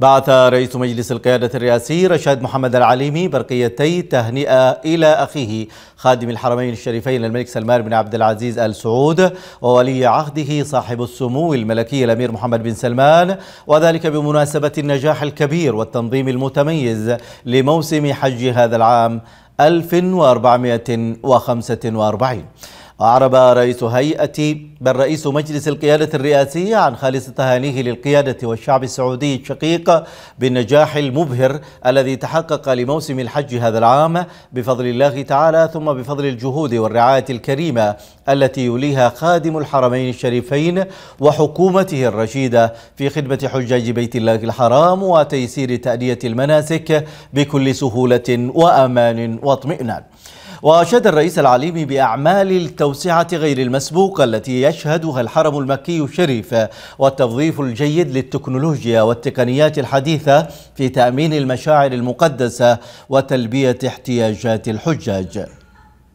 بعث رئيس مجلس القيادة الرئاسي رشاد محمد العليمي برقيتي تهنئة إلى أخيه خادم الحرمين الشريفين الملك سلمان بن عبد العزيز آل سعود وولي عهده صاحب السمو الملكي الأمير محمد بن سلمان وذلك بمناسبة النجاح الكبير والتنظيم المتميز لموسم حج هذا العام 1445 أعرب رئيس هيئة بل رئيس مجلس القيادة الرئاسية عن خالص تهانيه للقيادة والشعب السعودي الشقيق بالنجاح المبهر الذي تحقق لموسم الحج هذا العام بفضل الله تعالى ثم بفضل الجهود والرعاية الكريمة التي يوليها خادم الحرمين الشريفين وحكومته الرشيدة في خدمة حجاج بيت الله الحرام وتيسير تأدية المناسك بكل سهولة وأمان واطمئنان وأشاد الرئيس العليمي بأعمال التوسعة غير المسبوقة التي يشهدها الحرم المكي الشريف والتوظيف الجيد للتكنولوجيا والتقنيات الحديثة في تأمين المشاعر المقدسة وتلبية احتياجات الحجاج